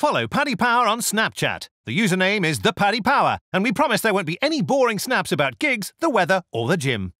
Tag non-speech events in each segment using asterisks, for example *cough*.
Follow Paddy Power on Snapchat. The username is the Paddy Power, and we promise there won't be any boring snaps about gigs, the weather, or the gym.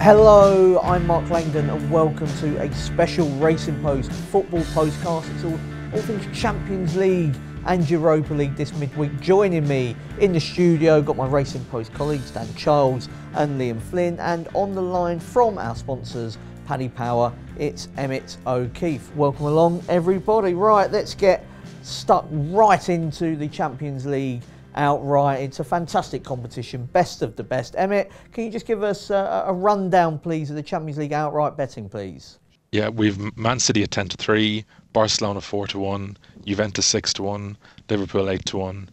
Hello, I'm Mark Langdon, and welcome to a special Racing Post football postcast. It's all, all things Champions League and Europa League this midweek. Joining me in the studio, got my Racing Post colleagues Dan Charles and Liam Flynn, and on the line from our sponsors, Paddy Power it's Emmett O'Keefe. Welcome along, everybody. Right, let's get stuck right into the Champions League outright. It's a fantastic competition, best of the best. Emmett, can you just give us a, a rundown, please, of the Champions League outright betting, please? Yeah, we've Man City at ten to three, Barcelona four to one, Juventus six to one, Liverpool eight to one,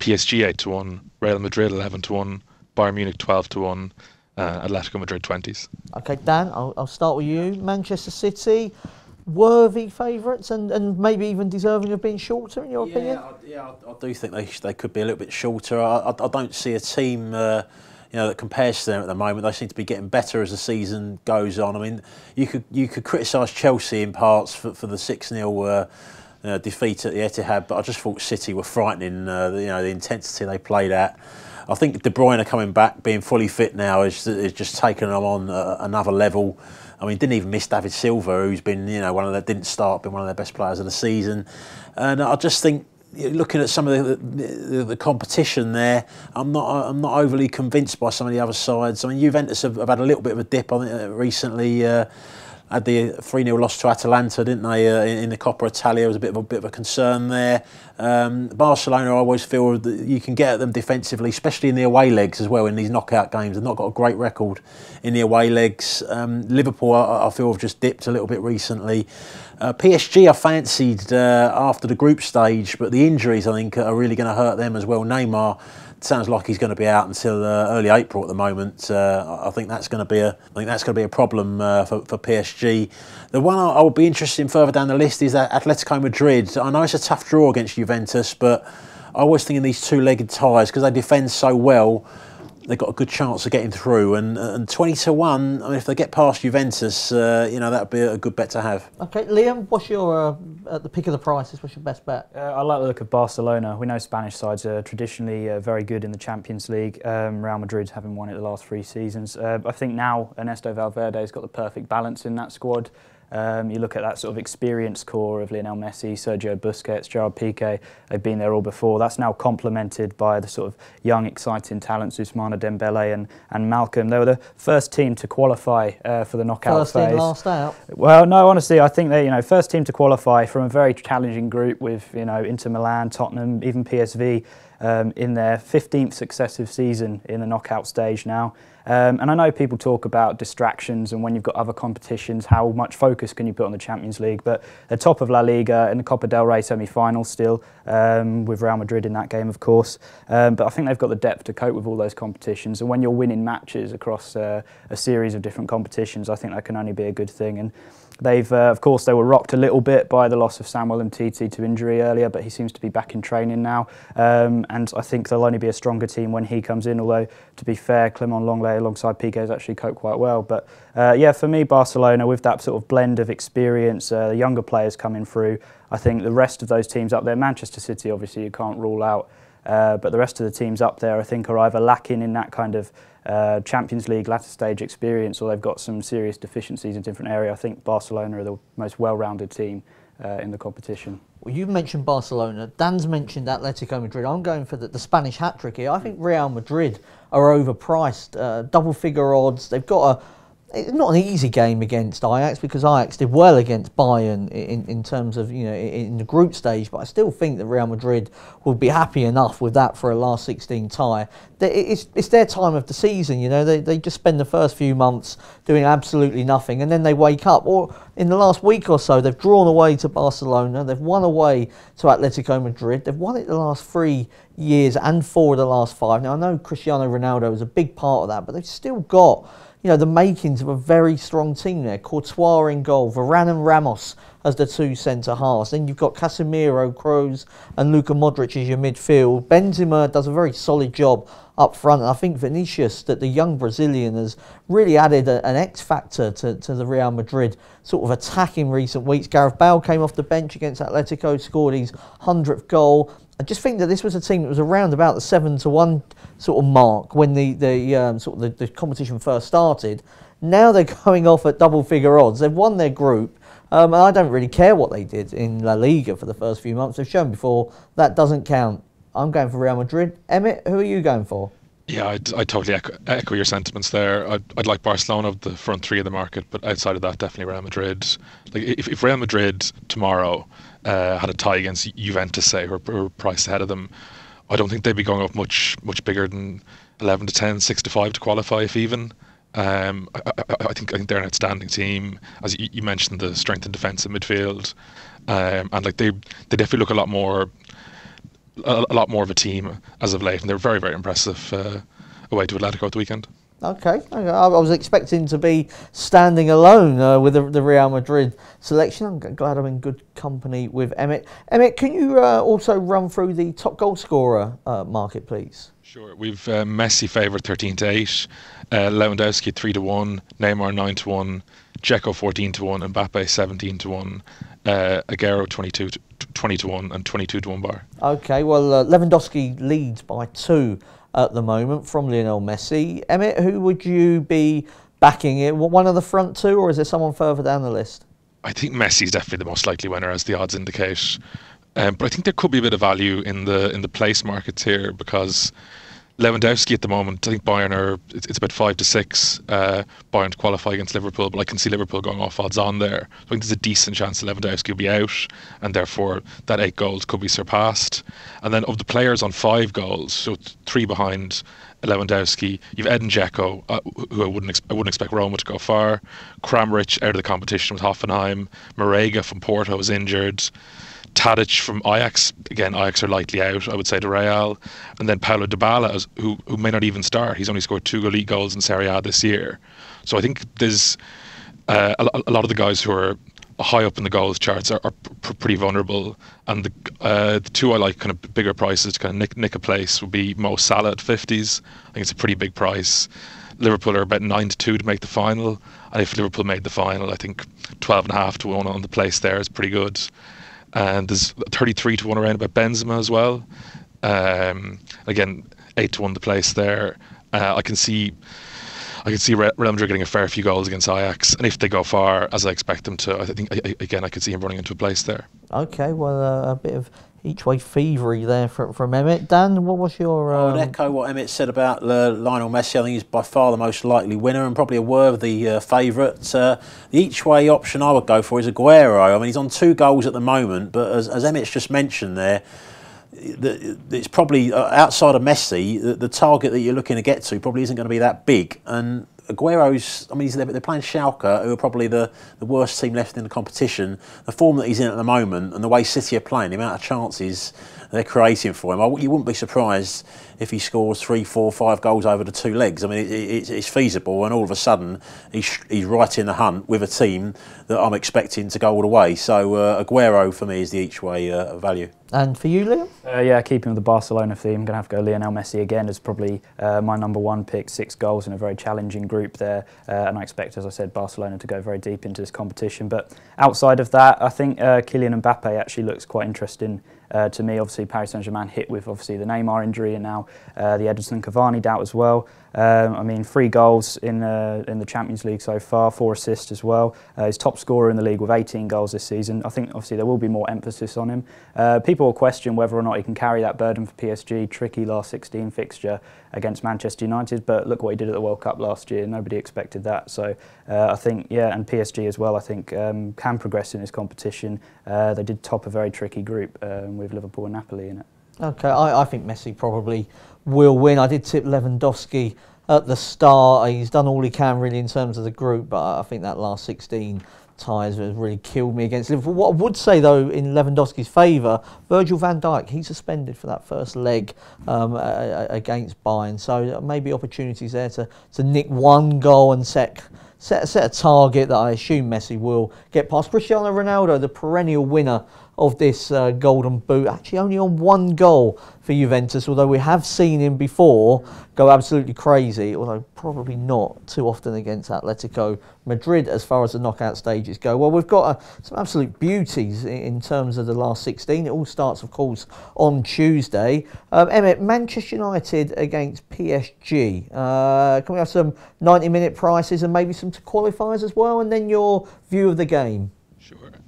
PSG eight to one, Real Madrid eleven to one, Bayern Munich twelve to one, uh, Atletico Madrid 20s. Okay, Dan, I'll, I'll start with you. Manchester City, worthy favourites and, and maybe even deserving of being shorter in your yeah, opinion? I, yeah, I, I, do think they they could be a little bit shorter. I, I, I don't see a team. Uh, you know that compares to them at the moment. They seem to be getting better as the season goes on. I mean, you could you could criticise Chelsea in parts for, for the six 0 uh, defeat at the Etihad, but I just thought City were frightening. Uh, you know the intensity they played at. I think De Bruyne coming back, being fully fit now, is, is just taken them on uh, another level. I mean, didn't even miss David Silva, who's been, you know, one of the, didn't start, been one of their best players of the season. And I just think looking at some of the, the, the, competition there, I'm not I'm not overly convinced by some of the other sides. I mean, Juventus have, have had a little bit of a dip on it recently. Uh, had the 3 0 loss to Atalanta, didn't they, uh, in the Coppa Italia? was a bit of a bit of a concern there. Um, Barcelona, I always feel that you can get at them defensively, especially in the away legs as well, in these knockout games. They've not got a great record in the away legs. Um, Liverpool, I, I, feel, have just dipped a little bit recently. Uh, PSG, I fancied uh, after the group stage, but the injuries, I think, are really going to hurt them as well. Neymar sounds like he's going to be out until uh, early April at the moment. Uh, I think that's going to be a I think that's going to be a problem uh, for, for PSG. The one I, I would be interested in further down the list is that Atletico Madrid. I know it's a tough draw against Juventus, but I always think in these two-legged ties because they defend so well they've got a good chance of getting through. And, and 20 to 1, I mean, if they get past Juventus, uh, you know, that would be a good bet to have. Okay, Liam, what's your, uh, at the pick of the prices, what's your best bet? Uh, I like the look of Barcelona. We know Spanish sides are traditionally uh, very good in the Champions League. Um, Real Madrid having won it the last three seasons. Uh, I think now Ernesto Valverde's got the perfect balance in that squad. Um, you look at that sort of experienced core of Lionel Messi, Sergio Busquets, Gerard Piqué, they've been there all before. That's now complemented by the sort of young, exciting talents, Usmana Dembele and, and Malcolm. They were the first team to qualify uh, for the knockout first phase. First team last out. Well, no, honestly, I think they, you know, first team to qualify from a very challenging group with, you know, Inter Milan, Tottenham, even PSV um, in their 15th successive season in the knockout stage now. Um, and I know people talk about distractions and when you've got other competitions, how much focus can you put on the Champions League? But the top of La Liga in the Copa del Rey semi-final still, um, with Real Madrid in that game, of course. Um, but I think they've got the depth to cope with all those competitions. And when you're winning matches across uh, a series of different competitions, I think that can only be a good thing. And They've, uh, of course, they were rocked a little bit by the loss of Samuel and to injury earlier, but he seems to be back in training now. Um, and I think they'll only be a stronger team when he comes in, although, to be fair, Clement Longley alongside Pique has actually coped quite well. But uh, yeah, for me, Barcelona, with that sort of blend of experience, uh, the younger players coming through, I think the rest of those teams up there, Manchester City, obviously, you can't rule out. Uh, but the rest of the teams up there, I think, are either lacking in that kind of uh, Champions League latter stage experience or they've got some serious deficiencies in different areas. I think Barcelona are the most well-rounded team uh, in the competition. Well, you mentioned Barcelona. Dan's mentioned Atletico Madrid. I'm going for the, the Spanish hat trick here. I think Real Madrid are overpriced, uh, double figure odds. They've got a it's not an easy game against Ajax because Ajax did well against Bayern in, in terms of you know in the group stage, but I still think that Real Madrid will be happy enough with that for a last 16 tie. It's, it's their time of the season, you know. They, they just spend the first few months doing absolutely nothing, and then they wake up. Or in the last week or so, they've drawn away to Barcelona, they've won away to Atletico Madrid, they've won it the last three years and four of the last five. Now I know Cristiano Ronaldo is a big part of that, but they've still got you know, the makings of a very strong team there. Courtois in goal, Varane and Ramos as the two centre halves. Then you've got Casemiro, Kroos, and Luka Modric as your midfield. Benzema does a very solid job up front. And I think Vinicius, that the young Brazilian, has really added a, an X factor to, to the Real Madrid sort of attack in recent weeks. Gareth Bale came off the bench against Atletico, scored his 100th goal. I just think that this was a team that was around about the 7 to 1 sort of mark when the, the um, sort of the, the, competition first started. Now they're *laughs* going off at double figure odds. They've won their group. Um, and I don't really care what they did in La Liga for the first few months. They've shown before that doesn't count. I'm going for Real Madrid. Emmett, who are you going for? Yeah, I totally echo, echo, your sentiments there. I'd, I'd like Barcelona, the front three of the market, but outside of that, definitely Real Madrid. Like if, if Real Madrid tomorrow uh, had a tie against Juventus, say, who who are priced ahead of them, I don't think they'd be going up much much bigger than 11 to 10, 6 to 5 to qualify, if even. Um, I, I, I, think I think they're an outstanding team. As you, you mentioned, the strength and defense in midfield, um, and like they they definitely look a lot more a, a, lot more of a team as of late, and they're very very impressive uh, away to Atletico at the weekend. Okay, I was expecting to be standing alone uh, with the, the, Real Madrid selection. I'm glad I'm in good company with Emmett. Emmett, can you uh, also run through the top goal scorer uh, market, please? Sure. We've uh, Messi favourite 13 to 8, uh, Lewandowski 3 to 1, Neymar 9 to 1, Dzeko 14 to 1, Mbappe 17 to 1, uh, Aguero 22 to, 20 to 1, and 22 to 1 bar. Okay, well, uh, Lewandowski leads by two at the moment from Lionel Messi. Emmett, who would you be backing it? One of the front two, or is there someone further down the list? I think Messi is definitely the most likely winner, as the odds indicate. Um, but I think there could be a bit of value in the in the place markets here because Lewandowski at the moment, I think Bayern are it's, it's about five to six. Uh, Bayern to qualify against Liverpool, but I can see Liverpool going off odds on there. I think there's a decent chance that Lewandowski will be out, and therefore that eight goals could be surpassed. And then of the players on five goals, so three behind Lewandowski, you've Eden Dzeko, uh, who I wouldn't ex- I wouldn't expect Roma to go far. Kramrich out of the competition with Hoffenheim. Morega from Porto is injured. Tadic from Ajax. Again, Ajax are lightly out, I would say, to Real. And then Paulo Dybala, who, who may not even start. He's only scored two elite goals in Serie A this year. So I think there's uh, a, a, lot of the guys who are high up in the goals charts are, are pr- pretty vulnerable. And the, uh, the two I like, kind of bigger prices to kind of nick, nick a place, would be Mo Salah at 50s. I think it's a pretty big price. Liverpool are about nine to two to make the final, and if Liverpool made the final, I think twelve and a half to one on the place there is pretty good and there's 33 to one around about Benzema as well. Um, again, eight to one the place there. Uh, I can see. I can see Real Madrid getting a fair few goals against Ajax, and if they go far, as I expect them to, I think again I could see him running into a place there. Okay, well, uh, a bit of each way fevery there from, from Emmett. Dan, what was your. Um... I would um, echo what Emmett said about uh, Lionel Messi. I think he's by far the most likely winner and probably a worthy uh, favourite. Uh, the each way option I would go for is Aguero. I mean, he's on two goals at the moment, but as, as Emmett's just mentioned there, it's probably uh, outside of Messi, the, target that you're looking to get to probably isn't going to be that big. And Aguero's, I mean, they're playing Schalke, who are probably the, the worst team left in the competition. The form that he's in at the moment and the way City are playing, the amount of chances they're creating for him. I, you wouldn't be surprised if he scores three, four, five goals over the two legs. I mean, it, it, it's feasible, and all of a sudden he's, he's right in the hunt with a team that I'm expecting to go all the way. So uh, Aguero for me is the each way uh, value. And for you, Liam? Uh, yeah, keeping with the Barcelona theme, I'm going to have to go Lionel Messi again as probably uh, my number one pick. Six goals in a very challenging group there. Uh, and I expect, as I said, Barcelona to go very deep into this competition. But outside of that, I think uh, Kylian Mbappe actually looks quite interesting uh, to me, obviously Paris Saint-Germain hit with obviously the Neymar injury and now uh, the Edison Cavani doubt as well. Um, I mean, three goals in, uh, in the Champions League so far, four assists as well. Uh, he's top scorer in the league with 18 goals this season. I think obviously there will be more emphasis on him. Uh, people will question whether or not he can carry that burden for PSG. Tricky last 16 fixture against Manchester United, but look what he did at the World Cup last year. Nobody expected that. So uh, I think, yeah, and PSG as well, I think um, can progress in this competition. Uh, they did top a very tricky group um, with Liverpool and Napoli in it. Okay, I, I think Messi probably will win. I did tip Lewandowski at the start. He's done all he can really in terms of the group, but I think that last 16 ties has really killed me against Liverpool. What I would say though in Lewandowski's favour, Virgil van Dijk, he's suspended for that first leg um, against Bayern, so uh, maybe opportunities there to, to nick one goal and set, set, set a target that I assume Messi will get past. Cristiano Ronaldo, the perennial winner of this uh, golden boot. Actually, only on one goal for Juventus, although we have seen him before go absolutely crazy, although probably not too often against Atletico Madrid as far as the knockout stages go. Well, we've got uh, some absolute beauties in, in, terms of the last 16. It all starts, of course, on Tuesday. Um, Emmett, Manchester United against PSG. Uh, can we have some 90 minute prices and maybe some qualifiers as well, and then your view of the game?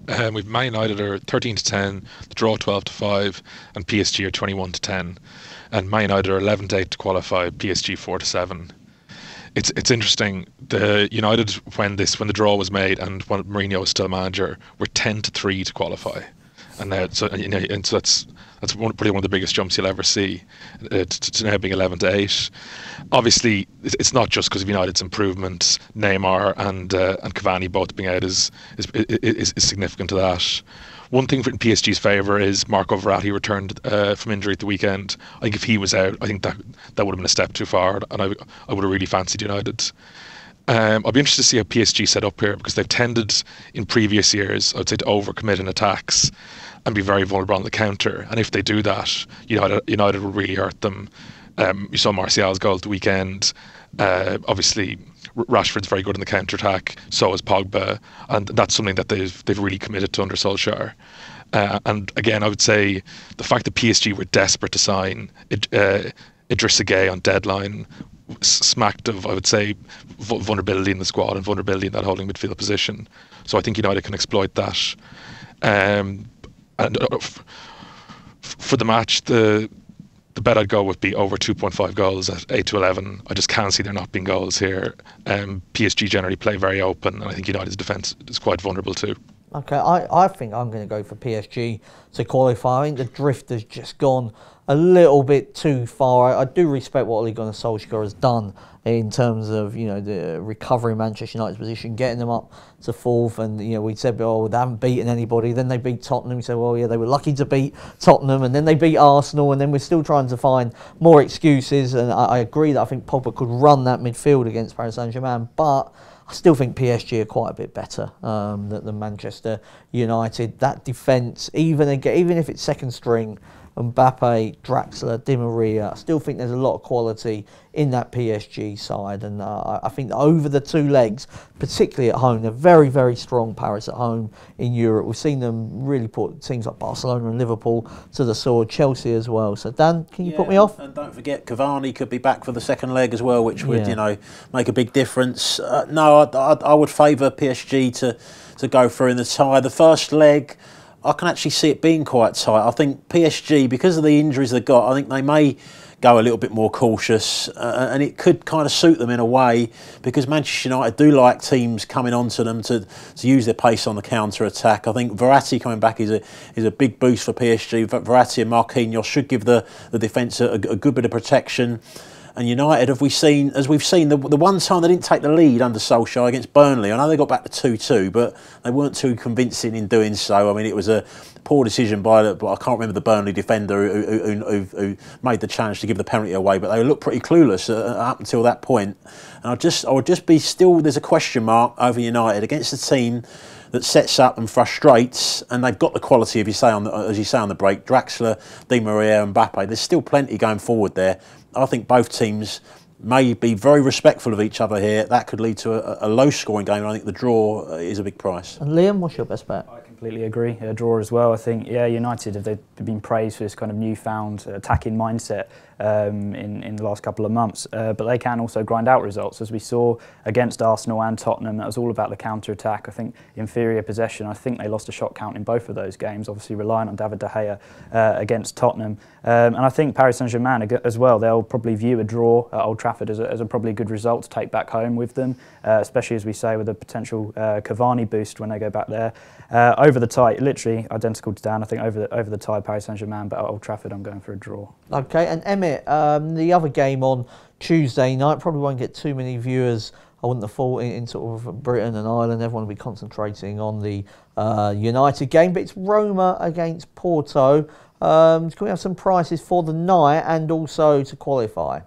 Um, we've Man United are 13 to 10, the draw 12 to 5, and PSG are 21 to 10. And Man United are 11 to 8 to qualify, PSG 4 to 7. It's it's interesting. The United when this when the draw was made and when Mourinho was still manager were 10 to 3 to qualify, and so and, and so that's that's one, probably one of the biggest jumps you'll ever see uh, to, to, now being 11 to 8. Obviously, it's not just because of United's improvement. Neymar and uh, and Cavani both being out is, is, is, is significant to that. One thing in PSG's favour is Marco Verratti returned uh, from injury at the weekend. I think if he was out, I think that that would have been a step too far, and I, I would have really fancied United um, I'd be interested to see how PSG set up here because they've tended in previous years, I'd say, to overcommit in attacks and be very vulnerable on the counter. And if they do that, United, United will really hurt them. Um, you saw Martial's goal at the weekend. Uh, obviously, Rashford's very good in the counter attack. So is Pogba, and that's something that they've they've really committed to under Solskjaer. Uh, and again, I would say the fact that PSG were desperate to sign it, uh, Idrissa Gay on deadline smacked of, I would say, vulnerability in the squad and vulnerability in that holding midfield position. So I think United can exploit that. Um, and uh, for the match, the the bet I'd go would be over 2.5 goals at 8 to 11. I just can't see there not being goals here. Um, PSG generally play very open, and I think United's defence is quite vulnerable too. Okay, I, I think I'm going to go for PSG to qualifying. The drift has just gone a little bit too far. I, I do respect what Ole Gunnar Solskjaer has done in terms of you know the recovering Manchester United's position, getting them up to fourth. And you know we said, oh, they haven't beaten anybody. Then they beat Tottenham. We said, well, yeah, they were lucky to beat Tottenham, and then they beat Arsenal, and then we're still trying to find more excuses. And I, I agree that I think Pogba could run that midfield against Paris Saint Germain, but. I still think PSG are quite a bit better um, than, than Manchester United. That defence, even again, even if it's second string, Mbappe, Draxler, Di Maria. I still think there's a lot of quality in that PSG side, and uh, I think over the two legs, particularly at home, they're very, very strong. Paris at home in Europe, we've seen them really put teams like Barcelona and Liverpool to the sword, Chelsea as well. So Dan, can you yeah, put me off? And don't forget, Cavani could be back for the second leg as well, which would yeah. you know make a big difference. Uh, no, I, I, I would favour PSG to to go through in the tie. The first leg. I can actually see it being quite tight. I think PSG, because of the injuries they've got, I think they may go a little bit more cautious, uh, and it could kind of suit them in a way because Manchester United do like teams coming onto them to, to use their pace on the counter attack. I think Verratti coming back is a is a big boost for PSG. Verratti and Marquinhos should give the the defence a, a good bit of protection. And United, have we seen, as we've seen, the, the one time they didn't take the lead under Solskjaer against Burnley, I know they got back to 2 2, but they weren't too convincing in doing so. I mean, it was a poor decision by, the, I can't remember the Burnley defender who, who, who, who, made the challenge to give the penalty away, but they looked pretty clueless uh, uh, up until that point. And I just, I would just be still, there's a question mark over United against a team that sets up and frustrates, and they've got the quality, if you say on the, as you say on the break, Draxler, Di Maria, and Mbappe. There's still plenty going forward there. I think both teams may be very respectful of each other here. That could lead to a, a low scoring game. and I think the draw uh, is a big price. And Liam, what's your best bet? I completely agree. A draw as well. I think, yeah, United have been praised for this kind of newfound attacking mindset um, in, in the last couple of months. Uh, but they can also grind out results, as we saw against Arsenal and Tottenham. That was all about the counter attack. I think inferior possession. I think they lost a shot count in both of those games, obviously relying on David De Gea uh, against Tottenham. Um, and I think Paris Saint Germain as well, they'll probably view a draw at Old Trafford as a, as a probably good result to take back home with them, uh, especially as we say with a potential uh, Cavani boost when they go back there. Uh, over the tie, literally identical to Dan. I think over the, over the tie, Paris Saint Germain, but at Old Trafford, I'm going for a draw. Okay, and Emmett, um, the other game on Tuesday night probably won't get too many viewers. I wouldn't have thought in, in sort of Britain and Ireland, everyone will be concentrating on the uh, United game, but it's Roma against Porto. Um, can we have some prices for the night and also to qualify?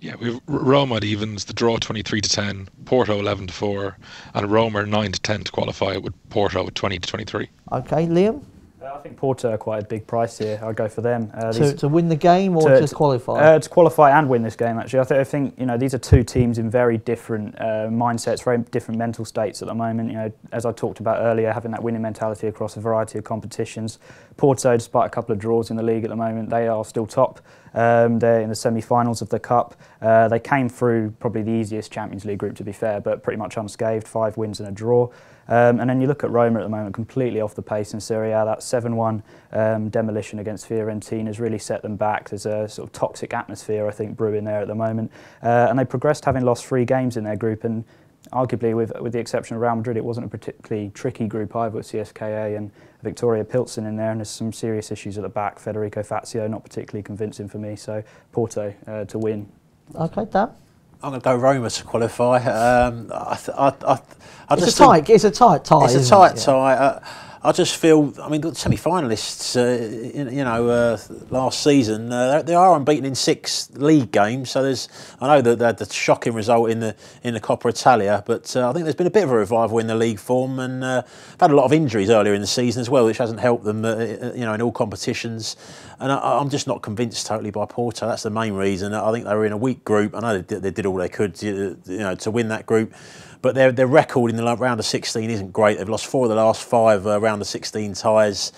Yeah, we've Roma at evens, the draw 23 to 10, Porto 11 to 4, and Roma 9 to 10 to qualify with Porto at 20 to 23. Okay, Liam? I think Porto are quite a big price here. I'd go for them. Uh, to, to, win the game or to, just qualify? Uh, to qualify and win this game, actually. I, th I, think you know these are two teams in very different uh, mindsets, very different mental states at the moment. You know, as I talked about earlier, having that winning mentality across a variety of competitions. Porto, despite a couple of draws in the league at the moment, they are still top. Um, they're in the semi-finals of the cup. Uh, they came through probably the easiest Champions League group, to be fair, but pretty much unscathed. Five wins and a draw. Um, and then you look at Roma at the moment, completely off the pace in Serie A. That 7-1 um, demolition against Fiorentina has really set them back. There's a sort of toxic atmosphere, I think, brewing there at the moment. Uh, and they progressed having lost three games in their group and arguably, with, with the exception of Real Madrid, it wasn't a particularly tricky group either with CSKA and Victoria Pilsen in there, and there's some serious issues at the back. Federico Fazio, not particularly convincing for me, so Porto uh, to win. I'll take that. I'm going to go Roma to qualify. Um, I, I, I, I it's, a tight, it's a tight tie. It's a tight it? tie. I just feel, I mean, the semi finalists, uh, you, know, uh, last season, uh, they are unbeaten in six league games. So there's, I know that they had the shocking result in the in the Coppa Italia, but uh, I think there's been a bit of a revival in the league form. And uh, they've had a lot of injuries earlier in the season as well, which hasn't helped them, you know, in all competitions. And I, am just not convinced totally by Porto. That's the main reason. I think they were in a weak group. I know they did, they did all they could to, you know, to win that group. But their, their record in the round of 16 isn't great. They've lost four of the last five uh, round of 16 ties.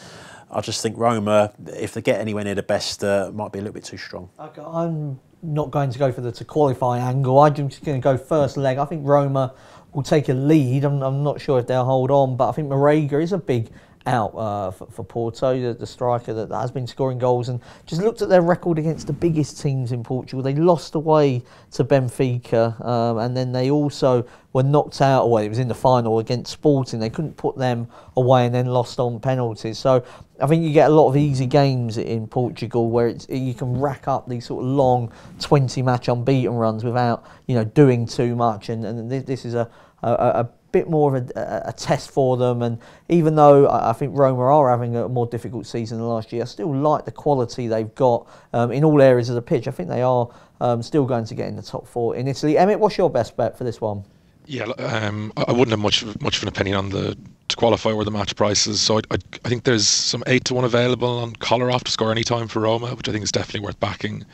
I just think Roma, if they get anywhere near the best, uh, might be a little bit too strong. Okay, I'm not going to go for the to qualify angle. I'm just going to go first leg. I think Roma will take a lead. I'm, I'm not sure if they'll hold on, but I think Morega is a big out uh, for, for, Porto, the, the striker that, that, has been scoring goals. And just looked at their record against the biggest teams in Portugal. They lost away to Benfica, um, and then they also were knocked out away. It was in the final against Sporting. They couldn't put them away and then lost on penalties. So I think you get a lot of easy games in Portugal where you can rack up these sort of long 20 match unbeaten runs without you know doing too much. And, and this, this is a, a, a bit more of a, a, test for them. And even though I think Roma are having a more difficult season than last year, I still like the quality they've got um, in all areas of the pitch. I think they are um, still going to get in the top four in Italy. Emmett, what's your best bet for this one? Yeah, um, I wouldn't have much much of an opinion on the to qualify or the match prices. So I, I, I think there's some eight to one available on Kolarov to score any time for Roma, which I think is definitely worth backing.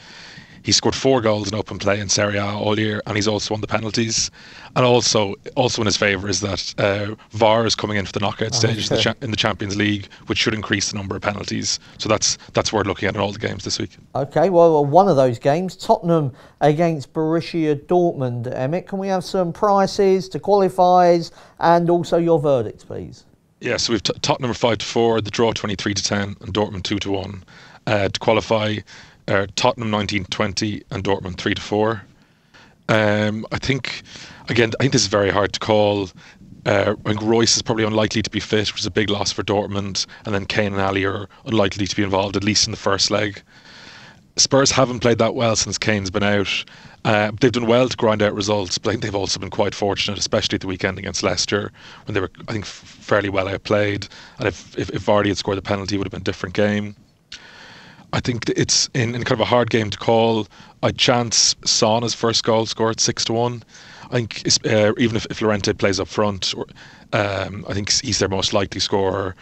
He scored four goals in open play in Serie A all year, and he's also won the penalties. And also, also in his favour is that uh, VAR is coming in for the knockout ah, stages okay. in, the Champions League, which should increase the number of penalties. So that's that's worth looking at in all the games this week. Okay, well, one of those games, Tottenham against Borussia Dortmund. Emmett, can we have some prices to qualifiers and also your verdict, please? Yeah, so we've t- Tottenham five to four, the draw twenty three to ten, and Dortmund two to one. Uh, to qualify, uh, Tottenham 1920 and Dortmund 3 to 4. Um, I think, again, I think this is very hard to call. Uh, I think Royce is probably unlikely to be fit, which is a big loss for Dortmund, and then Kane and Ali are unlikely to be involved, at least in the first leg. Spurs haven't played that well since Kane's been out. Uh, they've done well to grind out results, but I think they've also been quite fortunate, especially at the weekend against Leicester, when they were, I think, fairly well outplayed. And if, if, if Vardy had scored the penalty, it would have been a different game. I think it's in, in kind of a hard game to call. I chance Sauna's first goal scored six to one. I think uh, even if, if Lorente plays up front, or, um, I think he's their most likely scorer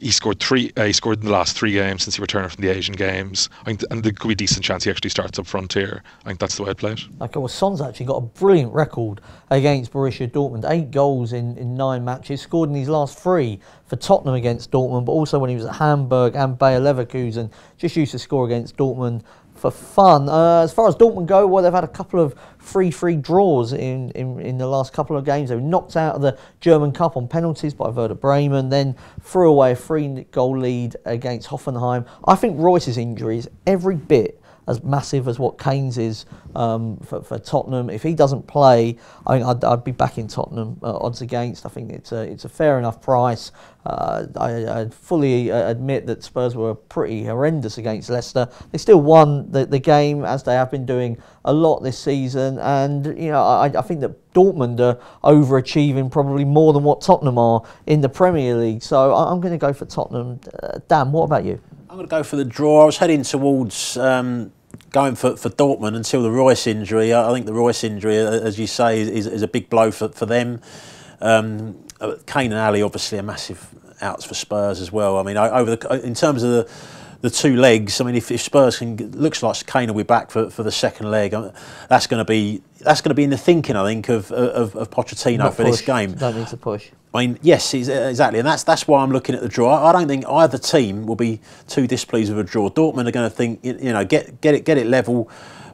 he scored three. Uh, he scored in the last three games since he returned from the Asian Games. I think, and there could be a decent chance he actually starts up front here. I think that's the way I play it Okay, well, Son's actually got a brilliant record against Borussia Dortmund. Eight goals in, in nine matches. Scored in his last three for Tottenham against Dortmund, but also when he was at Hamburg and Bayer Leverkusen. Just used to score against Dortmund for fun. Uh, as far as Dortmund go, well, they've had a couple of free free draws in, in, in, the last couple of games. They were knocked out of the German Cup on penalties by Werder Bremen, then threw away a free goal lead against Hoffenheim. I think Royce's injury is every bit as massive as what Keynes is um, for, for, Tottenham. If he doesn't play, I think I'd, I'd be backing Tottenham uh, odds against. I think it's a, it's a fair enough price. Uh, I, I, fully uh, admit that Spurs were pretty horrendous against Leicester. They still won the, the game as they have been doing a lot this season, and you know I, I think that Dortmund are overachieving probably more than what Tottenham are in the Premier League. So I, am going to go for Tottenham. Uh, Dan, what about you? I'm going to go for the draw. I was heading towards. Um, going for, for Dortmund until the Royce injury. I think the Royce injury, as you say, is, is a big blow for, for them. Um, uh, Kane and Ali, obviously, a massive outs for Spurs as well. I mean, over the in terms of the the two legs. I mean, if, if Spurs can, looks like Kane will be back for, for the second leg. I um, mean, that's going to be that's going to be in the thinking, I think, of of, of Pochettino Not for push. this game. Don't need to push. I mean, yes, uh, exactly, and that's that's why I'm looking at the draw. I don't think either team will be too displeased with a draw. Dortmund are going to think, you know, get get it get it level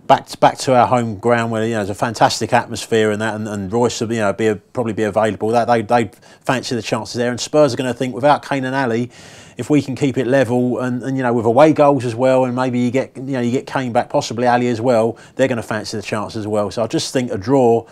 back to, back to our home ground where you know there's a fantastic atmosphere and that, and, and Royce will you know be probably be available. That they they fancy the chances there, and Spurs are going to think without Kane and Ali, if we can keep it level and, and you know with away goals as well, and maybe you get you know you get Kane back, possibly Ali as well, they're going to fancy the chance as well. So I just think a draw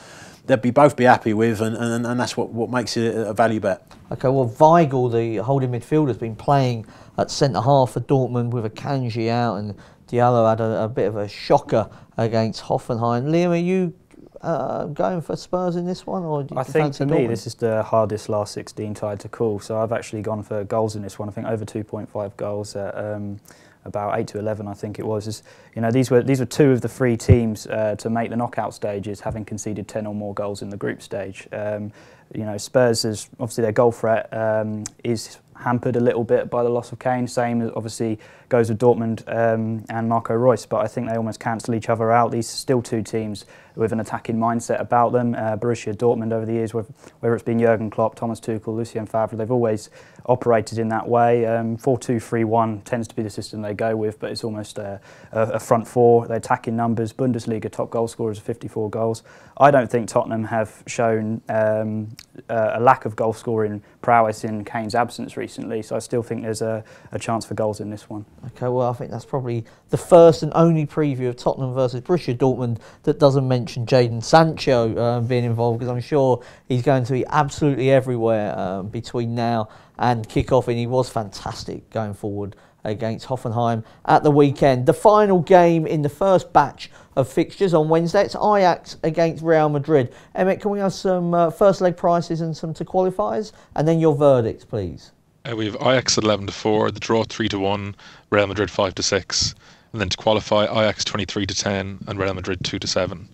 they'd be both be happy with, and, and, and that's what, what makes it a value bet. Okay, well, Weigel, the holding midfielder, has been playing at centre half for Dortmund with a Kanji out, and Diallo had a, a, bit of a shocker against Hoffenheim. Liam, are you uh, going for Spurs in this one, or I think to me Dortmund? this is the hardest last 16 tied to call. So I've actually gone for goals in this one. I think over 2.5 goals at um, about 8 to 11, I think it was. you know these were these were two of the three teams uh, to make the knockout stages, having conceded 10 or more goals in the group stage. Um, you know Spurs is obviously their goal threat um, is hampered a little bit by the loss of Kane. Same obviously goes with Dortmund um, and Marco Royce, but I think they almost cancel each other out. These are still two teams with an attacking mindset about them. Uh, Borussia Dortmund over the years, whether it's been Jurgen Klopp, Thomas Tuchel, Lucien Favre, they've always operated in that way. Um, 4-2-3-1 tends to be the system they go with, but it's almost uh, a, a, front four. They're attacking numbers. Bundesliga top goal scorers are 54 goals. I don't think Tottenham have shown um, a lack of goal scoring prowess in Kane's absence recently, so I still think there's a, a chance for goals in this one. Okay, well, I think that's probably the first and only preview of Tottenham versus Borussia Dortmund that doesn't mention Jaden Sancho uh, being involved, because I'm sure he's going to be absolutely everywhere um, between now and kick-off, and he was fantastic going forward against Hoffenheim at the weekend. The final game in the first batch of fixtures on Wednesday, it's Ajax against Real Madrid. Emmett, can we have some uh, first leg prices and some to qualifiers? And then your verdicts, please. Uh, we have Ajax at eleven to four, the draw three to one, Real Madrid five to six, and then to qualify Ajax twenty three to ten and Real Madrid two to seven.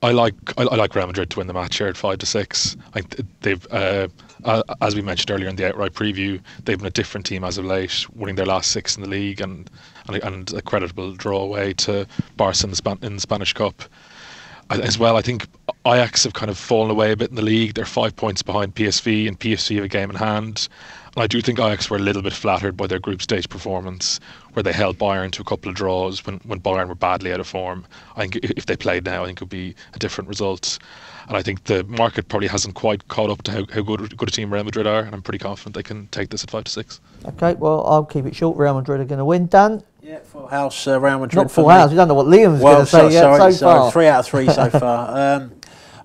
I like I, like Real Madrid to win the match here at five to six. I, they've uh, as we mentioned earlier in the outright preview, they've been a different team as of late, winning their last six in the league and and, and a creditable draw away to Barca in the, Span- in the Spanish Cup as well. I think Ajax have kind of fallen away a bit in the league. They're five points behind PSV, and PSV have a game in hand. I do think Ajax were a little bit flattered by their group stage performance, where they held Bayern to a couple of draws when, when Bayern were badly out of form. I think if they played now, I think it would be a different result. And I think the market probably hasn't quite caught up to how, how good, good a team Real Madrid are, and I'm pretty confident they can take this at 5 to 6. Okay, well, I'll keep it short. Real Madrid are going to win. Dan? Yeah, full house, uh, Real Madrid. Not full house, me. we don't know what Liam's well, going to so, say sorry, yet so sorry, far. Three out of three so far. *laughs* Um,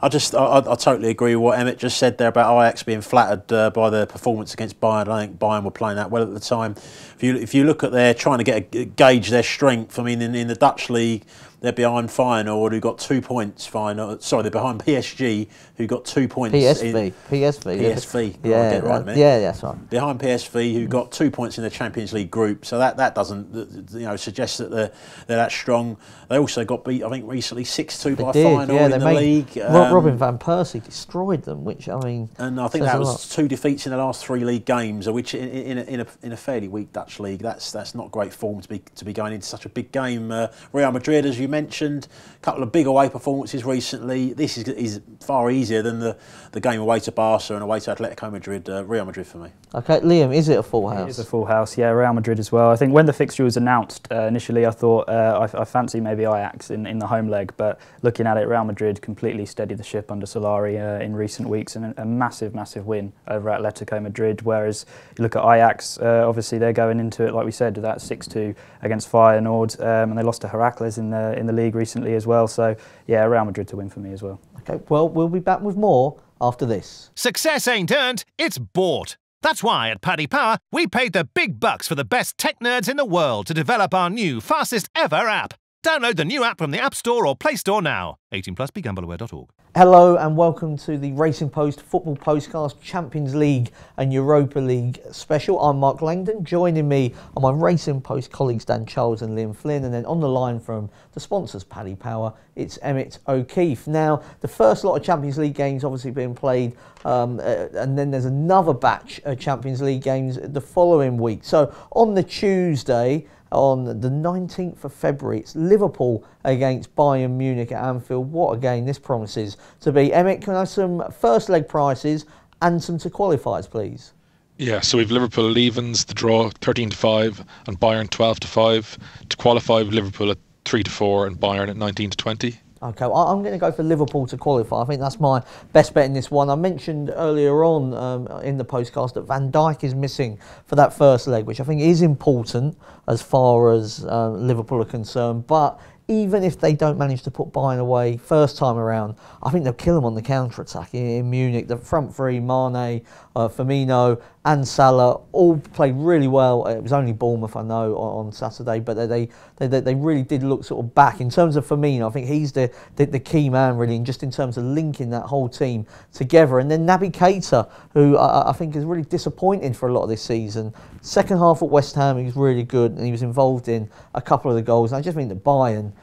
I just I, I, totally agree with what Emmett just said there about Ajax being flattered uh, by their performance against Bayern. I think Bayern were playing that well at the time. If you if you look at their trying to get a, gauge their strength, I mean in, in the Dutch league they're behind Feyenoord, who got two points. Feyenoord, sorry, they're behind PSG, who got two points. PSV, in, PSV, PSV. Yeah, yeah, right, yeah, that's right. Behind PSV, who got two points in the Champions League group. So that, that doesn't, you know, suggest that they're they're that strong. They also got beat, I think, recently six two by did, Feyenoord yeah, in the made, league. Um, Robin van Persie destroyed them, which I mean, and I think that was two defeats in the last three league games, which in, in, a, in a in a fairly weak Dutch league, that's that's not great form to be to be going into such a big game. Uh, Real Madrid, as you mentioned a couple of big away performances recently. This is, is far easier than the, the game away to Barca and away to Atletico Madrid, uh, Real Madrid for me. Okay, Liam, is it a full house? It's a full house, yeah. Real Madrid as well. I think when the fixture was announced uh, initially, I thought uh, I, I, fancy maybe Ajax in, in the home leg, but looking at it, Real Madrid completely steadied the ship under Solari uh, in recent weeks and a, a, massive, massive win over Atletico Madrid. Whereas you look at Ajax, uh, obviously they're going into it, like we said, that 6 2 against Feyenoord, um, and they lost to Heracles in the, in the league recently as well. So, yeah, Real Madrid to win for me as well. Okay, well, we'll be back with more after this. Success ain't earned, it's bought. That's why at Paddy Power, we paid the big bucks for the best tech nerds in the world to develop our new, fastest ever app. Download the new app from the App Store or Play Store now. 18 plus begambleaware.org. Hello and welcome to the Racing Post Football Postcast Champions League and Europa League special. I'm Mark Langdon. Joining me are my Racing Post colleagues Dan Charles and Liam Flynn. And then on the line from the sponsors, Paddy Power, it's Emmett O'Keefe. Now, the first lot of Champions League games obviously being played, um, uh, and then there's another batch of Champions League games the following week. So on the Tuesday, on the 19th of February. It's Liverpool against Bayern Munich at Anfield. What a game this promises to be. Emmett, can I have some first leg prices and some to qualifiers, please? Yeah, so we've Liverpool Levens, the draw 13 to 5, and Bayern 12 to 5. To qualify, Liverpool at 3 to 4, and Bayern at 19 to 20. Okay, well, I'm going to go for Liverpool to qualify. I think that's my best bet in this one. I mentioned earlier on um, in the postcast that Van Dijk is missing for that first leg, which I think is important as far as uh, Liverpool are concerned, but even if they don't manage to put Bayern away first time around, I think they'll kill them on the counter attack in, in Munich. The front three, Mane, uh, Firmino, and Salah, all played really well. It was only Bournemouth, I know, on, on Saturday, but they, they, they, they, really did look sort of back. In terms of Firmino, I think he's the, the, the key man, really, and just in terms of linking that whole team together. And then Naby Keita, who I, I think is really disappointing for a lot of this season. Second half at West Ham, he was really good, and he was involved in a couple of the goals. And I just think that Bayern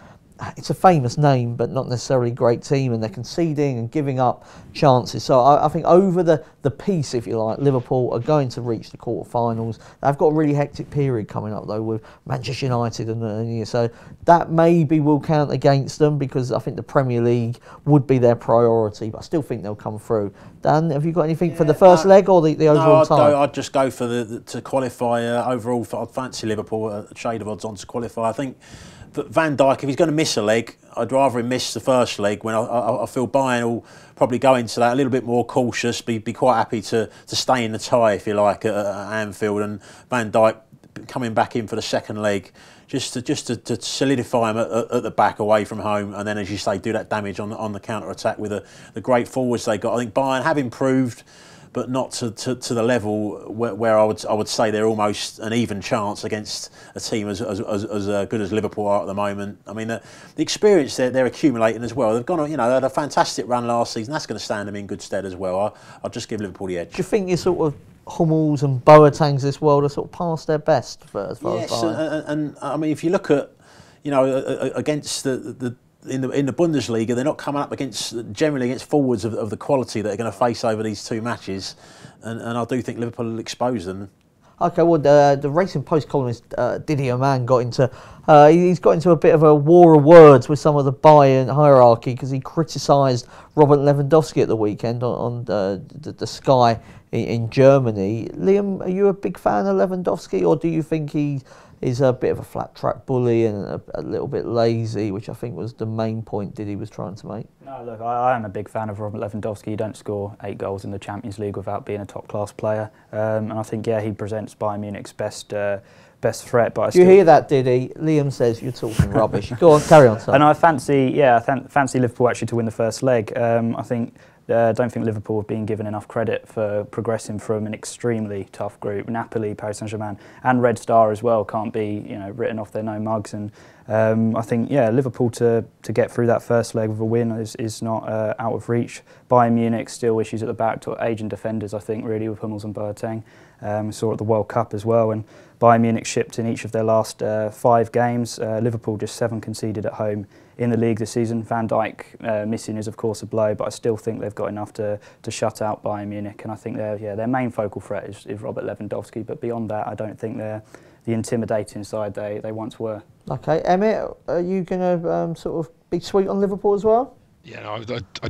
it's a famous name, but not necessarily a great team, and they're conceding and giving up chances. So I, I, think over the, the piece, if you like, Liverpool are going to reach the quarterfinals. They've got a really hectic period coming up, though, with Manchester United and, and so that maybe will count against them because I think the Premier League would be their priority, but I still think they'll come through. Dan, have you got anything yeah, for the first leg or the, the overall no, I'd time? No, I'd just go for the, the to qualify uh, overall. For, I'd fancy Liverpool a shade of odds on to qualify. I think but Van Dyke, if he's going to miss a leg, I'd rather him miss the first leg when I, I, I feel Bayern will probably go into that a little bit more cautious, be, be quite happy to, to stay in the tie, if you like, at, at Anfield. And Van Dyke coming back in for the second leg just to just to, to solidify him at, at, the back away from home, and then as you say, do that damage on on the counter attack with the, the great forwards they got. I think Bayern have improved but not to, to, to the level where, where, I would I would say they're almost an even chance against a team as as, as, as uh, good as Liverpool are at the moment. I mean, the, the experience they're, they're accumulating as well. They've gone, on, you know, they had a fantastic run last season. That's going to stand them in good stead as well. I, I'll just give Liverpool the edge. Do you think you sort of Hummels and Boatangs this world are sort of past their best for, as far yes, as Yes, and, and, and I mean, if you look at, you know, against the, the in the in the Bundesliga, they're not coming up against generally against forwards of, of the quality that are going to face over these two matches, and, and I do think Liverpool will expose them. Okay, well, the, the Racing Post columnist uh, Didier Mann got into uh, he's got into a bit of a war of words with some of the Bayern hierarchy because he criticised Robert Lewandowski at the weekend on, on the, the, Sky in, in Germany. Liam, are you a big fan of Lewandowski, or do you think he He's a bit of a flat track bully and a, a, little bit lazy, which I think was the main point Diddy was trying to make. No, look, I, I, am a big fan of Robert Lewandowski. You don't score eight goals in the Champions League without being a top class player. Um, and I think, yeah, he presents Bayern Munich's best. Uh, best threat. But I you hear that, Didi? Liam says you're talking rubbish. Go on, carry on. Sir. *laughs* And I fancy, yeah, I fancy Liverpool actually to win the first leg. Um, I think uh, don't think Liverpool have been given enough credit for progressing from an extremely tough group. Napoli, Paris Saint-Germain, and Red Star as well can't be you know written off their no mugs. And um, I think yeah, Liverpool to to get through that first leg with a win is is not uh, out of reach. Bayern Munich still issues at the back to aging defenders. I think really with Hummels and Boateng. Um, saw at the World Cup as well. And Bayern Munich shipped in each of their last uh, five games. Uh, Liverpool just seven conceded at home in the league this season. Van Dijk uh, missing is of course a blow, but I still think they've got enough to to shut out Bayern Munich, and I think their yeah their main focal threat is, is Robert Lewandowski. But beyond that, I don't think they're the intimidating side they they once were. Okay, Emmett, are you going to um, sort of be sweet on Liverpool as well? Yeah, no, I, I,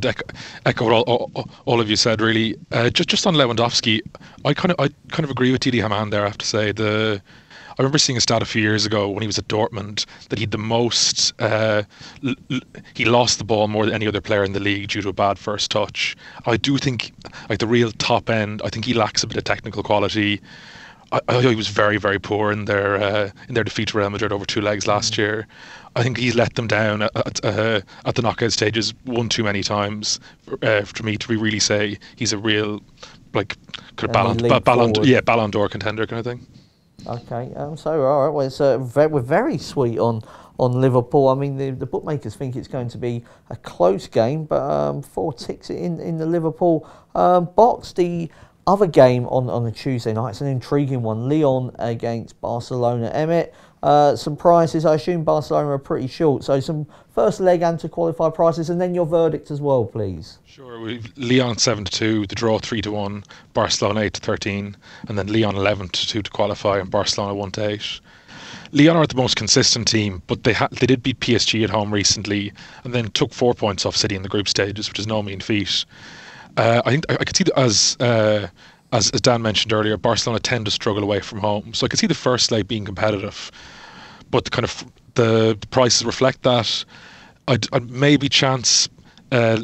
echo all, all, all, of you said. Really, uh, just just on Lewandowski, I kind of I kind of agree with Didi Haman there. I have to say the I remember seeing a stat a few years ago when he was at Dortmund that he would the most. Uh, l- l- he lost the ball more than any other player in the league due to a bad first touch. I do think, like the real top end, I think he lacks a bit of technical quality. I, I he was very, very poor in their uh, in their defeat to Real Madrid over two legs last mm-hmm. year. I think he's let them down at, at, uh, at the knockout stages one too many times uh, for me to really say he's a real like Ballon, Ballon, Ballon, yeah Ballon d'Or contender kind of thing. Okay, um, so all right, well, it's, uh, we're very sweet on on Liverpool. I mean, the, the, bookmakers think it's going to be a close game, but um, four ticks in, in the Liverpool um, box. The other game on, on the Tuesday night, it's an intriguing one Leon against Barcelona. Emmett, uh, some prices. I assume Barcelona are pretty short, so some first leg and to qualify prices, and then your verdict as well, please. Sure. we Leon seven to two, the draw three to one, Barcelona eight to thirteen, and then Leon eleven to two to qualify, and Barcelona one to eight. Leon are the most consistent team, but they ha- they did beat PSG at home recently, and then took four points off City in the group stages, which is no mean feat. Uh, I think I, I could see that as. Uh, as, as Dan mentioned earlier, Barcelona tend to struggle away from home. So I could see the first leg being competitive, but the kind of the, prices reflect that. I'd, I'd maybe chance uh,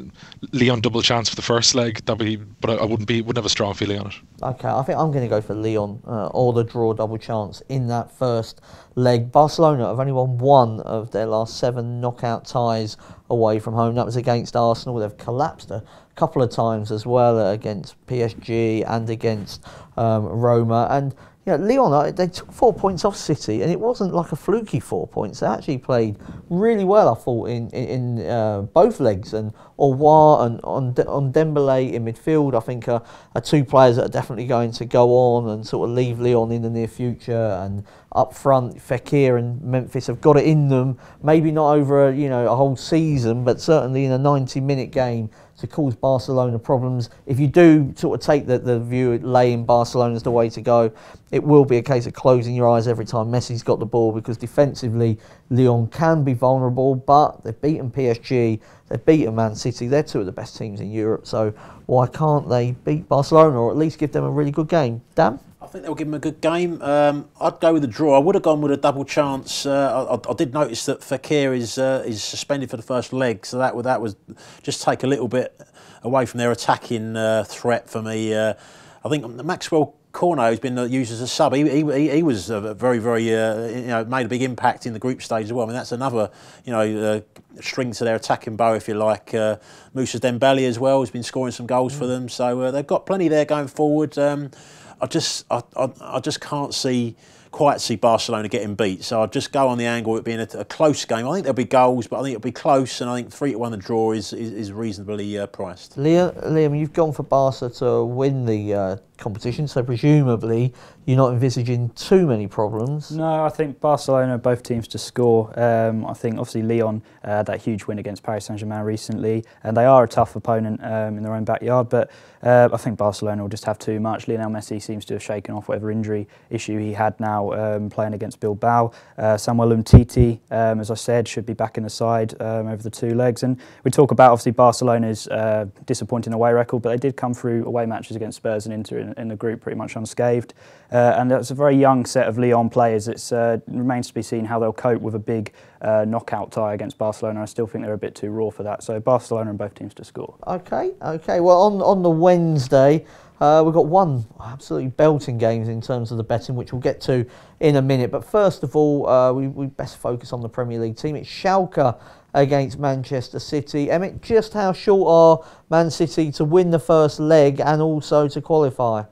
Leon double chance for the first leg. That be, but I, I, wouldn't be wouldn't have a strong feeling on it. Okay, I think I'm going to go for Leon uh, or the draw double chance in that first leg. Barcelona have only won one of their last seven knockout ties away from home. That was against Arsenal. They've collapsed a couple of times as well uh, against PSG and against um, Roma and yeah, Leon, uh, they took four points off City, and it wasn't like a fluky four points. They actually played really well, I thought, in in, in uh, both legs. And Orwa and on on Dembele in midfield, I think are, uh, are two players that are definitely going to go on and sort of leave Leon in the near future. And up front, Fekir and Memphis have got it in them. Maybe not over a, you know a whole season, but certainly in a 90-minute game to cause Barcelona problems. If you do sort of take the, the view laying Barcelona is the way to go, it will be a case of closing your eyes every time Messi's got the ball because defensively, Lyon can be vulnerable, but they've beaten PSG, they've beaten Man City, they're two of the best teams in Europe, so why can't they beat Barcelona or at least give them a really good game? Dan? I think they'll give them a good game. Um, I'd go with a draw. I would have gone with a double chance. Uh, I, I, did notice that Fakir is uh, is suspended for the first leg, so that that was just take a little bit away from their attacking uh, threat for me. Uh, I think Maxwell Corno, has been uh, used as a sub, he, he, he was uh, very, very, uh, you know, made a big impact in the group stage as well. I mean, that's another, you know, uh, string to their attacking bow, if you like. Uh, Moussa Dembele as well has been scoring some goals mm. for them. So uh, they've got plenty there going forward. Um, I just, I, I, I just can't see quite see Barcelona getting beat. So I'd just go on the angle of it being a, a, close game. I think there'll be goals, but I think it'll be close, and I think 3 to 1 the draw is, is, is reasonably uh, priced. Liam, Liam, you've gone for Barca to win the uh, competition. So presumably you're not envisaging too many problems. No, I think Barcelona, both teams to score. Um, I think obviously Leon, uh, that huge win against Paris Saint-Germain recently, and they are a tough opponent um, in their own backyard. But uh, I think Barcelona will just have too much. Lionel Messi seems to have shaken off whatever injury issue he had now um, playing against Bilbao. Uh, Samuel Umtiti, um, as I said, should be back in the side um, over the two legs. And we talk about obviously Barcelona's uh, disappointing away record, but they did come through away matches against Spurs and Inter in the group pretty much unscathed. Uh, and that's a very young set of Lyon players. It uh, remains to be seen how they'll cope with a big uh, knockout tie against Barcelona. I still think they're a bit too raw for that. So Barcelona and both teams to score. Okay, okay. Well, on, on the Wednesday, uh, we've got one absolutely belting games in terms of the betting, which we'll get to in a minute. But first of all, uh, we, we best focus on the Premier League team. It's Schalke against Manchester City. Emmett, just how short are Man City to win the first leg and also to qualify?